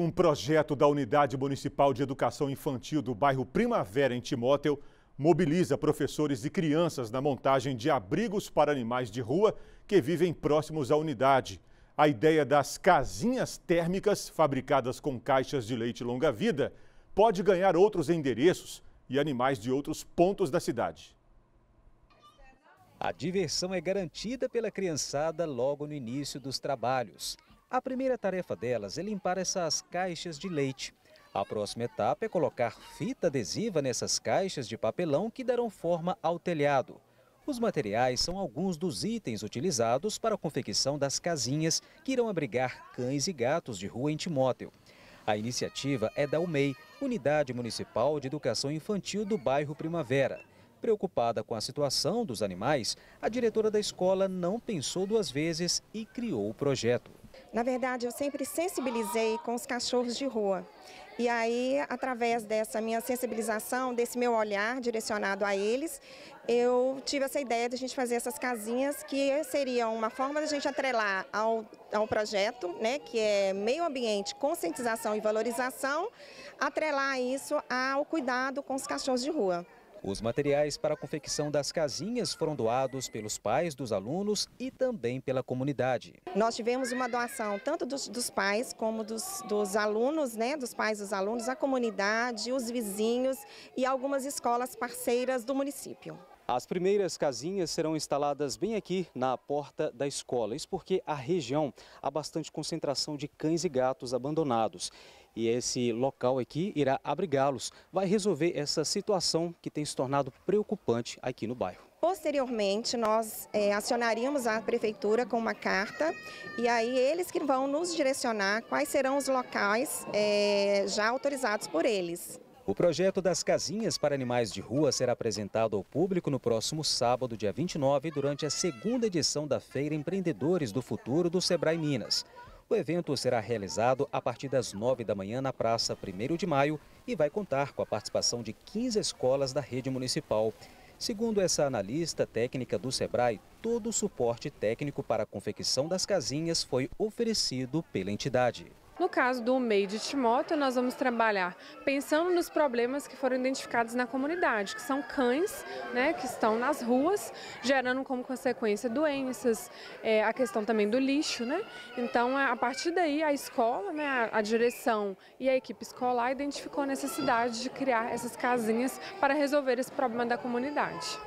Um projeto da Unidade Municipal de Educação Infantil do bairro Primavera, em Timóteo, mobiliza professores e crianças na montagem de abrigos para animais de rua que vivem próximos à unidade. A ideia das casinhas térmicas, fabricadas com caixas de leite longa-vida, pode ganhar outros endereços e animais de outros pontos da cidade. A diversão é garantida pela criançada logo no início dos trabalhos. A primeira tarefa delas é limpar essas caixas de leite. A próxima etapa é colocar fita adesiva nessas caixas de papelão que darão forma ao telhado. Os materiais são alguns dos itens utilizados para a confecção das casinhas que irão abrigar cães e gatos de rua em Timóteo. A iniciativa é da UMEI, Unidade Municipal de Educação Infantil do bairro Primavera. Preocupada com a situação dos animais, a diretora da escola não pensou duas vezes e criou o projeto. Na verdade, eu sempre sensibilizei com os cachorros de rua. E aí, através dessa minha sensibilização, desse meu olhar direcionado a eles, eu tive essa ideia de a gente fazer essas casinhas, que seria uma forma da gente atrelar ao, ao projeto, né, que é meio ambiente, conscientização e valorização, atrelar isso ao cuidado com os cachorros de rua. Os materiais para a confecção das casinhas foram doados pelos pais dos alunos e também pela comunidade. Nós tivemos uma doação tanto dos, dos pais como dos, dos, alunos, né, dos pais dos alunos, a comunidade, os vizinhos e algumas escolas parceiras do município. As primeiras casinhas serão instaladas bem aqui na porta da escola. Isso porque a região há bastante concentração de cães e gatos abandonados. E esse local aqui irá abrigá-los. Vai resolver essa situação que tem se tornado preocupante aqui no bairro. Posteriormente, nós é, acionaríamos a prefeitura com uma carta e aí eles que vão nos direcionar quais serão os locais é, já autorizados por eles. O projeto das casinhas para animais de rua será apresentado ao público no próximo sábado, dia 29, durante a segunda edição da Feira Empreendedores do Futuro do Sebrae Minas. O evento será realizado a partir das 9 da manhã na Praça 1 de Maio e vai contar com a participação de 15 escolas da rede municipal. Segundo essa analista técnica do SEBRAE, todo o suporte técnico para a confecção das casinhas foi oferecido pela entidade. No caso do meio de Timóteo, nós vamos trabalhar pensando nos problemas que foram identificados na comunidade, que são cães né, que estão nas ruas, gerando como consequência doenças, é, a questão também do lixo. Né? Então, a partir daí, a escola, né, a, a direção e a equipe escolar identificou a necessidade de criar essas casinhas para resolver esse problema da comunidade.